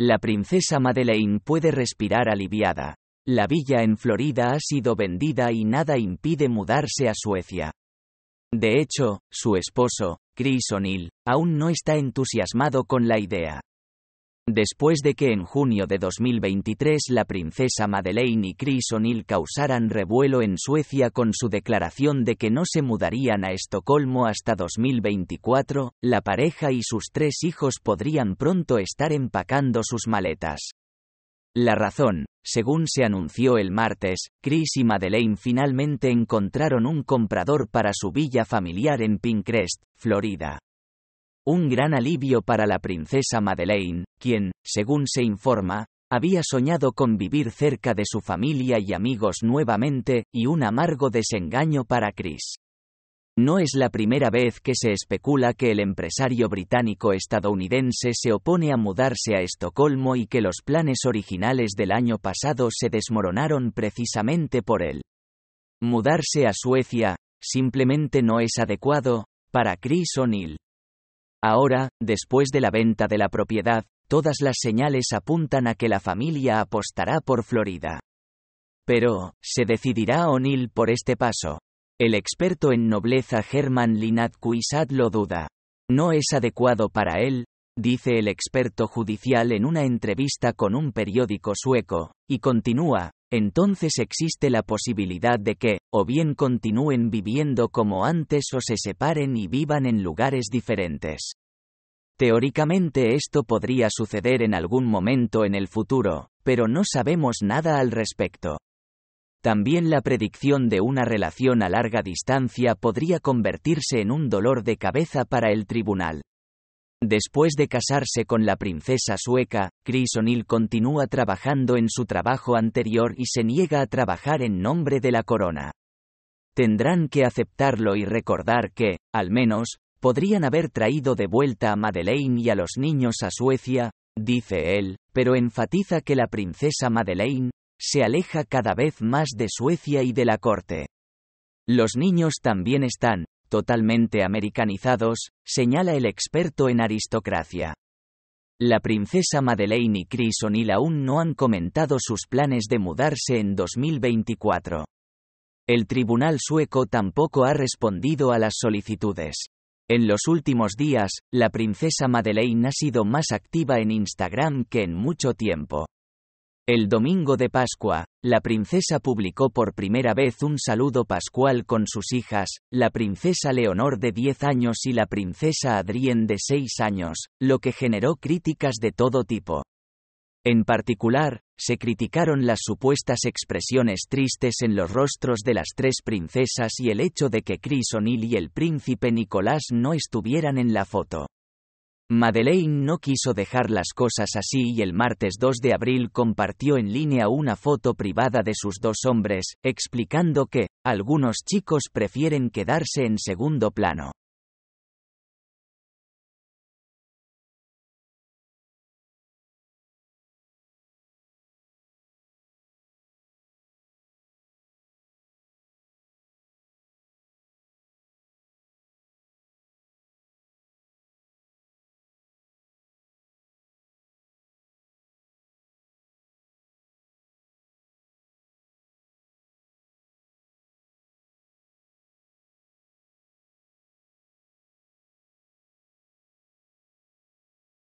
La princesa Madeleine puede respirar aliviada. La villa en Florida ha sido vendida y nada impide mudarse a Suecia. De hecho, su esposo, Chris O'Neill, aún no está entusiasmado con la idea. Después de que en junio de 2023 la princesa Madeleine y Chris O'Neill causaran revuelo en Suecia con su declaración de que no se mudarían a Estocolmo hasta 2024, la pareja y sus tres hijos podrían pronto estar empacando sus maletas. La razón, según se anunció el martes, Chris y Madeleine finalmente encontraron un comprador para su villa familiar en Pincrest, Florida. Un gran alivio para la princesa Madeleine, quien, según se informa, había soñado con vivir cerca de su familia y amigos nuevamente, y un amargo desengaño para Chris. No es la primera vez que se especula que el empresario británico-estadounidense se opone a mudarse a Estocolmo y que los planes originales del año pasado se desmoronaron precisamente por él. Mudarse a Suecia, simplemente no es adecuado, para Chris O'Neill. Ahora, después de la venta de la propiedad, todas las señales apuntan a que la familia apostará por Florida. Pero, ¿se decidirá O'Neill por este paso? El experto en nobleza Herman Linat Cuisat lo duda. No es adecuado para él, dice el experto judicial en una entrevista con un periódico sueco, y continúa, entonces existe la posibilidad de que, o bien continúen viviendo como antes o se separen y vivan en lugares diferentes. Teóricamente esto podría suceder en algún momento en el futuro, pero no sabemos nada al respecto. También la predicción de una relación a larga distancia podría convertirse en un dolor de cabeza para el tribunal. Después de casarse con la princesa sueca, Chris O'Neill continúa trabajando en su trabajo anterior y se niega a trabajar en nombre de la corona. Tendrán que aceptarlo y recordar que, al menos, podrían haber traído de vuelta a Madeleine y a los niños a Suecia, dice él, pero enfatiza que la princesa Madeleine se aleja cada vez más de Suecia y de la corte. Los niños también están, totalmente americanizados, señala el experto en aristocracia. La princesa Madeleine y Chris O'Neill aún no han comentado sus planes de mudarse en 2024. El tribunal sueco tampoco ha respondido a las solicitudes. En los últimos días, la princesa Madeleine ha sido más activa en Instagram que en mucho tiempo. El domingo de Pascua, la princesa publicó por primera vez un saludo pascual con sus hijas, la princesa Leonor de 10 años y la princesa Adrienne de 6 años, lo que generó críticas de todo tipo. En particular, se criticaron las supuestas expresiones tristes en los rostros de las tres princesas y el hecho de que Chris O'Neill y el príncipe Nicolás no estuvieran en la foto. Madeleine no quiso dejar las cosas así y el martes 2 de abril compartió en línea una foto privada de sus dos hombres, explicando que, algunos chicos prefieren quedarse en segundo plano.